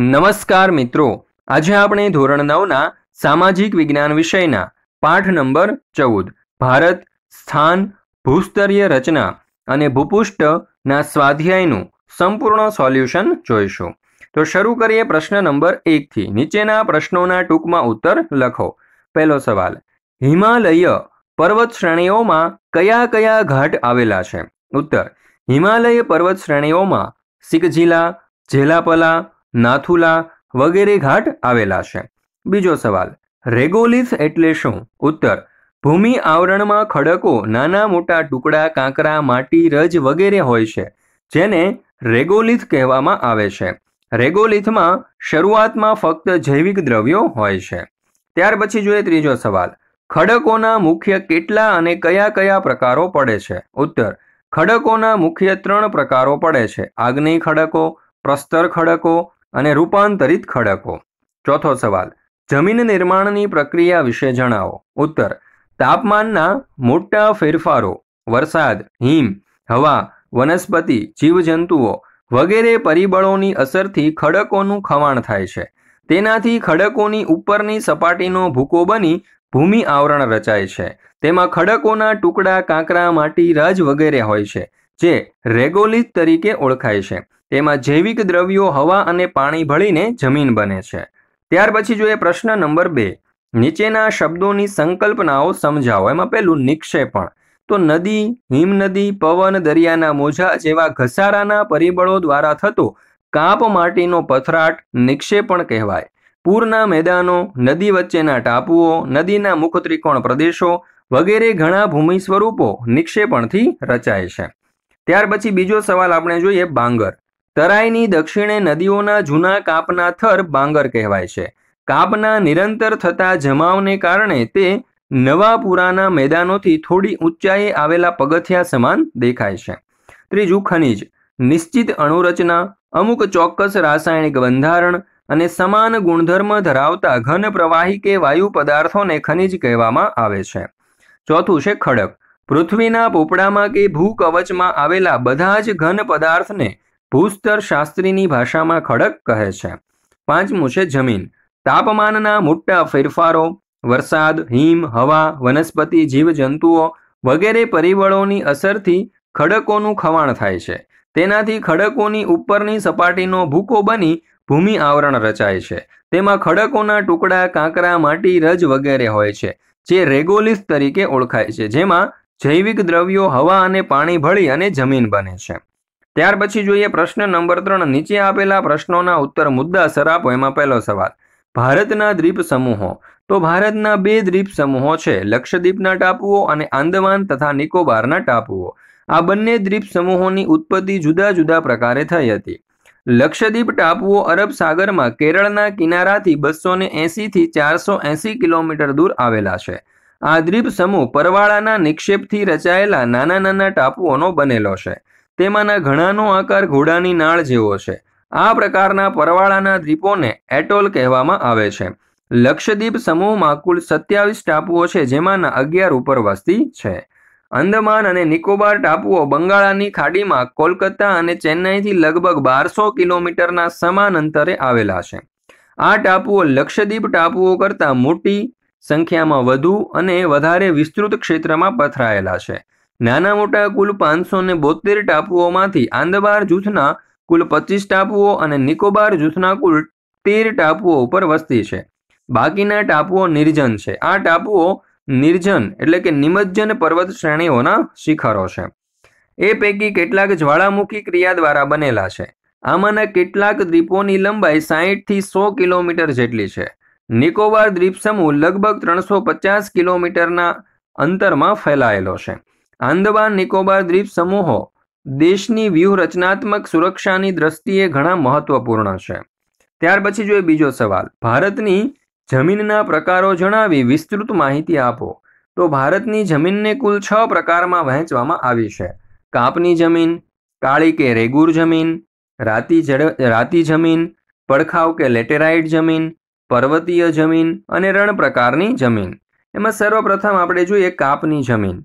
નમસ્કાર મિત્રો આજે આપણે ધોરણ નવના સામાજિક વિજ્ઞાન વિષયના પાઠ નંબર ચૌદ ભારત સ્થાન ભૂસ્તરીય રચના અને ભૂપુષ્ઠના સ્વાધ્યાયનું સંપૂર્ણ સોલ્યુશન જોઈશું તો શરૂ કરીએ પ્રશ્ન નંબર એકથી નીચેના પ્રશ્નોના ટૂંકમાં ઉત્તર લખો પહેલો સવાલ હિમાલય પર્વત શ્રેણીઓમાં કયા કયા ઘાટ આવેલા છે ઉત્તર હિમાલય પર્વત શ્રેણીઓમાં સિકજિલા જેલાપલા નાથુલા વગેરે ઘાટ આવેલા છે બીજો સવાલ રેગોલિસ એટલે શું ઉત્તર ભૂમિ આવરણમાં ખડકો નાના મોટા ટુકડા કાંકરા માટી રજ વગેરે હોય છે જેને રેગોલિથ કહેવામાં આવે છે રેગોલિથમાં શરૂઆતમાં ફક્ત જૈવિક દ્રવ્યો હોય છે ત્યાર પછી જોઈએ ત્રીજો સવાલ ખડકોના મુખ્ય કેટલા અને કયા કયા પ્રકારો પડે છે ઉત્તર ખડકોના મુખ્ય ત્રણ પ્રકારો પડે છે આગ્નેય ખડકો પ્રસ્તર ખડકો અને રૂપાંતરિત ખડકો ચોથો સવાલ જમીન નિર્માણની પ્રક્રિયા વિશે જણાવો ઉત્તર તાપમાનના મોટા ફેરફારો વરસાદ હિમ હવા વનસ્પતિ જીવજંતુઓ વગેરે પરિબળોની અસરથી ખડકોનું ખવાણ થાય છે તેનાથી ખડકોની ઉપરની સપાટીનો ભૂકો બની ભૂમિ આવરણ રચાય છે તેમાં ખડકોના ટુકડા કાંકરા માટી રજ વગેરે હોય છે જે રેગોલિથ તરીકે ઓળખાય છે તેમાં જૈવિક દ્રવ્યો હવા અને પાણી ભળીને જમીન બને છે ત્યાર પછી જોઈએ પ્રશ્ન નંબર બે નીચેના શબ્દોની સંકલ્પનાઓ સમજાવો એમાં પેલું નિક્ષેપણ તો નદી હિમનદી પવન દરિયાના મોજા જેવા ઘસારાના પરિબળો દ્વારા થતો કાપ માટીનો પથરાટ નિક્ષેપણ કહેવાય પૂરના મેદાનો નદી વચ્ચેના ટાપુઓ નદીના મુખ ત્રિકોણ પ્રદેશો વગેરે ઘણા ભૂમિ સ્વરૂપો નિક્ષેપણથી રચાય છે ત્યાર પછી બીજો સવાલ આપણે જોઈએ બાંગર તરાઈની દક્ષિણે નદીઓના જૂના કાપના થર બાંગર કહેવાય છે કાપના નિરંતર થતા જમાવને કારણે તે નવા પુરાના મેદાનોથી થોડી ઊંચાઈએ આવેલા પગથિયા સમાન દેખાય છે ત્રીજું ખનિજ નિશ્ચિત અણુરચના અમુક ચોક્કસ રાસાયણિક બંધારણ અને સમાન ગુણધર્મ ધરાવતા ઘન પ્રવાહી કે વાયુ પદાર્થોને ખનિજ કહેવામાં આવે છે ચોથું છે ખડક પૃથ્વીના પોપડામાં કે ભૂકવચમાં આવેલા બધા જ ઘન પદાર્થને ભૂસ્તર શાસ્ત્રીની ભાષામાં ખડક કહે છે પાંચમું છે જમીન તાપમાનના મોટા ફેરફારો વરસાદ હિમ હવા વનસ્પતિ જીવજંતુઓ વગેરે પરિબળોની અસરથી ખડકોનું ખવાણ થાય છે તેનાથી ખડકોની ઉપરની સપાટીનો ભૂકો બની ભૂમિ આવરણ રચાય છે તેમાં ખડકોના ટુકડા કાંકરા માટી રજ વગેરે હોય છે જે રેગોલિસ તરીકે ઓળખાય છે જેમાં જૈવિક દ્રવ્યો હવા અને પાણી ભળી અને જમીન બને છે ત્યાર પછી જોઈએ પ્રશ્ન નંબર ત્રણ નીચે આપેલા પ્રશ્નોના ઉત્તર મુદ્દાસર આપો એમાં પહેલો સવાલ ભારતના દ્વીપ સમૂહો તો ભારતના બે દ્વીપ સમૂહો છે લક્ષદ્વીપના ટાપુઓ અને આંદમાન તથા નિકોબારના ટાપુઓ આ બંને દ્વીપ સમૂહોની ઉત્પત્તિ જુદા જુદા પ્રકારે થઈ હતી લક્ષદ્વીપ ટાપુઓ અરબ સાગરમાં કેરળના કિનારાથી બસો ને એંસીથી ચારસો એંસી કિલોમીટર દૂર આવેલા છે આ દ્વીપ સમૂહ પરવાળાના નિક્ષેપથી રચાયેલા નાના નાના ટાપુઓનો બનેલો છે તેમાંના ઘણાનો આકાર ઘોડાની નાળ જેવો છે આ પ્રકારના પરવાળાના દ્વીપોને એટોલ કહેવામાં આવે છે લક્ષદ્વીપ સમૂહમાં કુલ સત્યાવીસ ટાપુઓ છે જેમાંના અગિયાર ઉપર વસ્તી છે અંદમાન અને નિકોબાર ટાપુઓ બંગાળાની ખાડીમાં કોલકાતા અને ચેન્નાઈથી લગભગ બારસો કિલોમીટરના સમાન અંતરે આવેલા છે આ ટાપુઓ લક્ષદ્વીપ ટાપુઓ કરતાં મોટી સંખ્યામાં વધુ અને વધારે વિસ્તૃત ક્ષેત્રમાં પથરાયેલા છે નાના મોટા કુલ પાંચસો ને બોતેર ટાપુઓમાંથી આંદબાર જૂથના કુલ પચીસ ટાપુઓ અને નિકોબાર જૂથના કુલ તેર ટાપુઓ ઉપર વસ્તી છે બાકીના ટાપુઓ નિર્જન છે આ ટાપુઓ નિર્જન એટલે કે નિમજ્જન પર્વત શ્રેણીઓના શિખરો છે એ પૈકી કેટલાક જ્વાળામુખી ક્રિયા દ્વારા બનેલા છે આમાંના કેટલાક દ્વીપોની લંબાઈ સાહીઠથી સો કિલોમીટર જેટલી છે નિકોબાર દ્વીપ સમૂહ લગભગ ત્રણસો પચાસ કિલોમીટરના અંતરમાં ફેલાયેલો છે આંદમાન નિકોબાર દ્વીપ સમૂહો દેશની વ્યૂહરચનાત્મક સુરક્ષાની દ્રષ્ટિએ ઘણા મહત્વપૂર્ણ છે ત્યાર પછી જોઈએ બીજો સવાલ ભારતની જમીનના પ્રકારો જણાવી વિસ્તૃત માહિતી આપો તો ભારતની જમીનને કુલ છ પ્રકારમાં વહેંચવામાં આવી છે કાપની જમીન કાળી કે રેગુર જમીન રાતી રાતી જમીન પડખાવ કે લેટેરાઇટ જમીન પર્વતીય જમીન અને રણ પ્રકારની જમીન એમાં સર્વપ્રથમ આપણે જોઈએ કાપની જમીન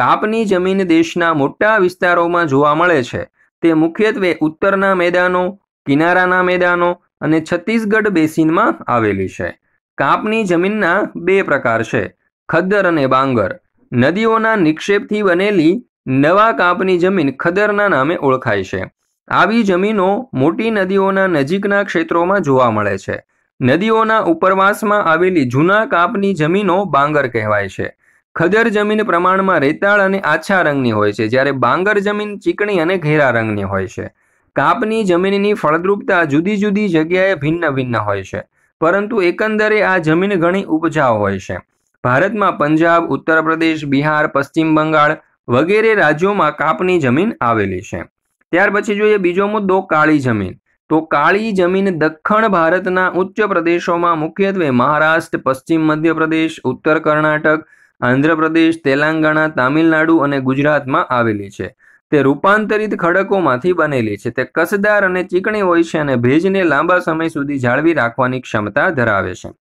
કાપની જમીન દેશના મોટા વિસ્તારોમાં જોવા મળે છે તે મુખ્યત્વે ઉત્તરના મેદાનો કિનારાના મેદાનો અને છત્તીસગઢ બેસિનમાં આવેલી છે કાપની જમીનના બે પ્રકાર છે ખદ્દર અને બાંગર નદીઓના નિક્ષેપથી બનેલી નવા કાપની જમીન ખદરના નામે ઓળખાય છે આવી જમીનો મોટી નદીઓના નજીકના ક્ષેત્રોમાં જોવા મળે છે નદીઓના ઉપરવાસમાં આવેલી જૂના કાપની જમીનો બાંગર કહેવાય છે ખદર જમીન પ્રમાણમાં રેતાળ અને આછા રંગની હોય છે જ્યારે બાંગર જમીન ચીકણી અને ઘેરા રંગની હોય છે કાપની જમીનની ફળદ્રુપતા જુદી જુદી જગ્યાએ ભિન્ન ભિન્ન હોય છે પરંતુ એકંદરે આ જમીન ઘણી ઉપજાઉ હોય છે ભારતમાં પંજાબ ઉત્તર પ્રદેશ બિહાર પશ્ચિમ બંગાળ વગેરે રાજ્યોમાં કાપની જમીન આવેલી છે ત્યાર પછી જોઈએ બીજો મુદ્દો કાળી જમીન તો કાળી જમીન દક્ષિણ ભારતના ઉચ્ચ પ્રદેશોમાં મુખ્યત્વે મહારાષ્ટ્ર પશ્ચિમ મધ્યપ્રદેશ ઉત્તર કર્ણાટક આંધ્રપ્રદેશ તેલંગાણા તામિલનાડુ અને ગુજરાતમાં આવેલી છે તે રૂપાંતરિત ખડકોમાંથી બનેલી છે તે કસદાર અને ચીકણી હોય છે અને ભેજને લાંબા સમય સુધી જાળવી રાખવાની ક્ષમતા ધરાવે છે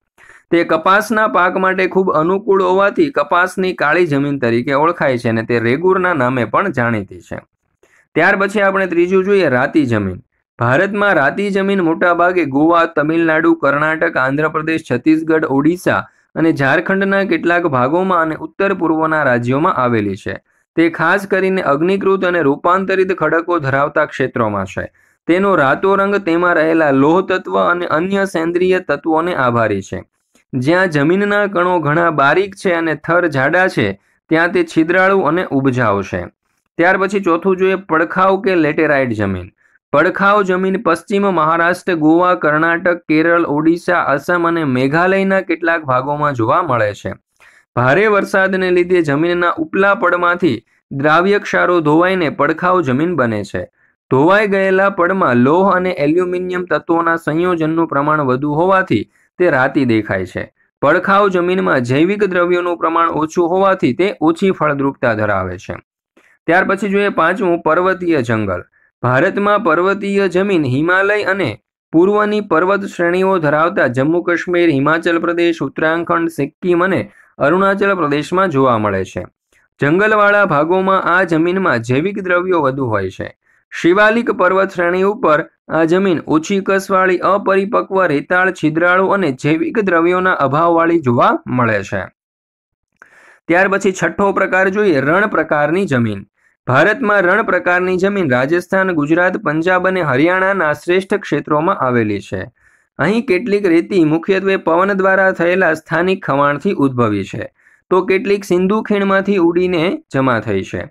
તે કપાસના પાક માટે ખૂબ અનુકૂળ હોવાથી કપાસની કાળી જમીન તરીકે ઓળખાય છે અને તે રેગુરના નામે પણ જાણીતી છે ત્યાર પછી આપણે ત્રીજું જોઈએ રાતી જમીન ભારતમાં રાતી જમીન મોટાભાગે ગોવા તમિલનાડુ કર્ણાટક આંધ્રપ્રદેશ છત્તીસગઢ ઓડિશા અને ઝારખંડના કેટલાક ભાગોમાં અને ઉત્તર પૂર્વના રાજ્યોમાં આવેલી છે તે ખાસ કરીને અગ્નિકૃત અને રૂપાંતરિત ખડકો ધરાવતા ક્ષેત્રોમાં છે તેનો રાતોરંગ તેમાં રહેલા લોહ તત્વ અને અન્ય સેન્દ્રિય તત્વોને આભારી છે જ્યાં જમીનના કણો ઘણા બારીક છે અને થર જાડા છે ત્યાં તે છિદ્રાળુ અને ઉપજાવ છે ત્યાર પછી ચોથું જોઈએ પડખાવ કે લેટેરાઇટ જમીન પડખાવ જમીન પશ્ચિમ મહારાષ્ટ્ર ગોવા કર્ણાટક કેરળ ઓડિશા આસામ અને મેઘાલયના કેટલાક ભાગોમાં જોવા મળે છે ભારે વરસાદને લીધે જમીનના ઉપલા પડમાંથી દ્રાવ્ય ક્ષારો ધોવાઈને પડખાવ જમીન બને છે ધોવાઈ ગયેલા પડમાં લોહ અને એલ્યુમિનિયમ તત્વોના સંયોજનનું પ્રમાણ વધુ હોવાથી તે રાતી દેખાય છે પડખાવ જમીનમાં જૈવિક દ્રવ્યોનું પ્રમાણ ઓછું હોવાથી તે ઓછી ફળદ્રુપતા ધરાવે છે ત્યાર પછી જોઈએ પાંચમું પર્વતીય જંગલ ભારતમાં પર્વતીય જમીન હિમાલય અને પૂર્વની પર્વત શ્રેણીઓ ધરાવતા જમ્મુ કાશ્મીર હિમાચલ પ્રદેશ ઉત્તરાખંડ સિક્કિમ અને અરુણાચલ પ્રદેશમાં જોવા મળે છે જંગલવાળા ભાગોમાં આ જમીનમાં જૈવિક દ્રવ્યો વધુ હોય છે શિવાલિક પર્વત શ્રેણી ઉપર આ જમીન ઓછી કસવાળી અપરિપક્વ રેતાળ છિદ્રાળુ અને જૈવિક દ્રવ્યોના અભાવવાળી જોવા મળે છે ત્યાર પછી છઠ્ઠો પ્રકાર જોઈએ રણ પ્રકારની જમીન ભારતમાં રણ પ્રકારની જમીન રાજસ્થાન ગુજરાત પંજાબ અને હરિયાણાના શ્રેષ્ઠ ક્ષેત્રોમાં આવેલી છે અહીં કેટલીક રેતી મુખ્યત્વે પવન દ્વારા થયેલા સ્થાનિક ખવાણથી ઉદ્ભવી છે તો કેટલીક સિંધુ ખીણમાંથી ઉડીને જમા થઈ છે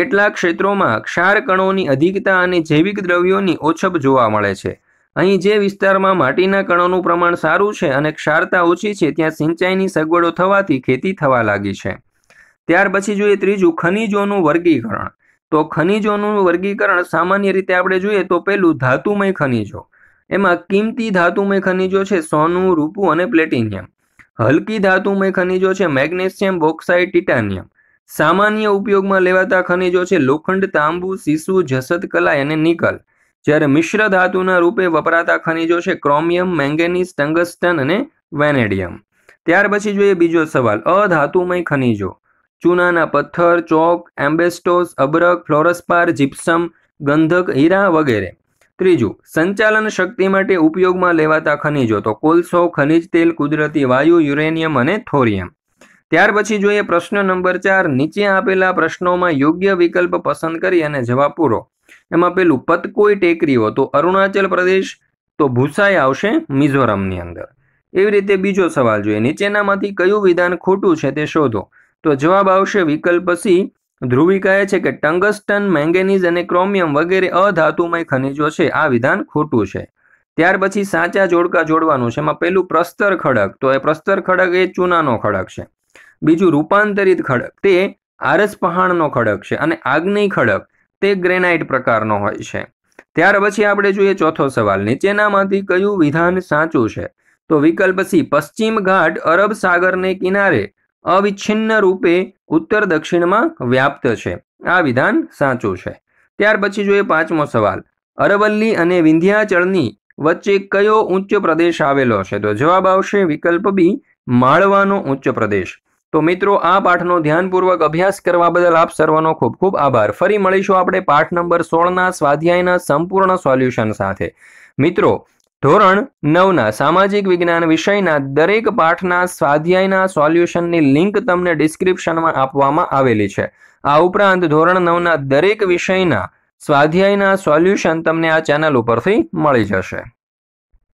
કેટલાક ક્ષેત્રોમાં ક્ષાર કણોની અધિકતા અને જૈવિક દ્રવ્યોની ઓછપ જોવા મળે છે અહીં જે વિસ્તારમાં માટીના કણોનું પ્રમાણ સારું છે અને ક્ષારતા ઓછી છે ત્યાં સિંચાઈની સગવડો થવાથી ખેતી થવા લાગી છે ત્યાર પછી જોઈએ ત્રીજું ખનિજોનું વર્ગીકરણ તો ખનિજોનું વર્ગીકરણ સામાન્ય રીતે આપણે જોઈએ તો પહેલું ધાતુમય ખનિજો એમાં કિંમતી ધાતુમય ખનિજો છે સોનું રૂપું અને પ્લેટિનિયમ હલકી ધાતુમય ખનિજો છે મેગ્નેશિયમ બોક્સાઇડ ટિટાનિયમ સામાન્ય ઉપયોગમાં લેવાતા ખનિજો છે લોખંડ તાંબુ સીસુ જસત કલાઈ અને નિકલ જ્યારે મિશ્ર ધાતુના રૂપે વપરાતા ખનિજો છે ક્રોમિયમ મેંગેનીઝ ટંગસ્ટન અને વેનેડિયમ ત્યાર પછી જોઈએ બીજો સવાલ અધાતુમય ખનિજો ચૂનાના પથ્થર ચોક એમ્બેસ્ટોસ અબરક ફ્લોરસ્પાર જીપ્સમ ગંધક હીરા વગેરે ત્રીજું સંચાલન શક્તિ માટે ઉપયોગમાં લેવાતા ખનિજો તો કોલસો ખનિજ તેલ કુદરતી વાયુ યુરેનિયમ અને થોરિયમ ત્યાર પછી જોઈએ પ્રશ્ન નંબર ચાર નીચે આપેલા પ્રશ્નોમાં યોગ્ય વિકલ્પ પસંદ કરી અને જવાબ પૂરો એમાં પેલું પતકોઈ ટેકરીઓ તો અરુણાચલ પ્રદેશ તો ભૂસાઈ આવશે મિઝોરમની અંદર એવી રીતે બીજો સવાલ જોઈએ નીચેનામાંથી કયું વિધાન ખોટું છે તે શોધો તો જવાબ આવશે વિકલ્પ સી ધ્રુવી કહે છે કે ટંગસ્ટન મેંગેનીઝ અને ક્રોમિયમ વગેરે અધાતુમય ખનિજો છે આ વિધાન ખોટું છે ત્યાર પછી સાચા જોડકા જોડવાનું છે એમાં પહેલું પ્રસ્તર ખડક તો એ પ્રસ્તર ખડક એ ચૂનાનો ખડક છે બીજું રૂપાંતરિત ખડક તે આરસ પહાણનો ખડક છે અને આગ્નેય ખડક તે ગ્રેનાઇટ પ્રકારનો હોય છે ત્યાર પછી આપણે જોઈએ ચોથો સવાલ નીચેનામાંથી કયું વિધાન સાચું છે તો વિકલ્પ સી પશ્ચિમ ઘાટ અરબ સાગરને કિનારે અવિચ્છિન્ન રૂપે ઉત્તર દક્ષિણમાં વ્યાપ્ત છે આ વિધાન સાચું છે ત્યાર પછી જોઈએ પાંચમો સવાલ અરવલ્લી અને વિંધ્યાચળની વચ્ચે કયો ઉચ્ચ પ્રદેશ આવેલો છે તો જવાબ આવશે વિકલ્પ બી માળવાનો ઉચ્ચ પ્રદેશ તો મિત્રો આ પાઠનો ધ્યાનપૂર્વક અભ્યાસ કરવા બદલ આપ સર્વનો ખૂબ ખૂબ આભાર ફરી મળીશું આપણે પાઠ નંબર સોળના સ્વાધ્યાયના સંપૂર્ણ સોલ્યુશન સાથે મિત્રો ધોરણ નવના સામાજિક વિજ્ઞાન વિષયના દરેક પાઠના સ્વાધ્યાયના સોલ્યુશનની લિંક તમને ડિસ્ક્રિપ્શનમાં આપવામાં આવેલી છે આ ઉપરાંત ધોરણ નવના દરેક વિષયના સ્વાધ્યાયના સોલ્યુશન તમને આ ચેનલ ઉપરથી મળી જશે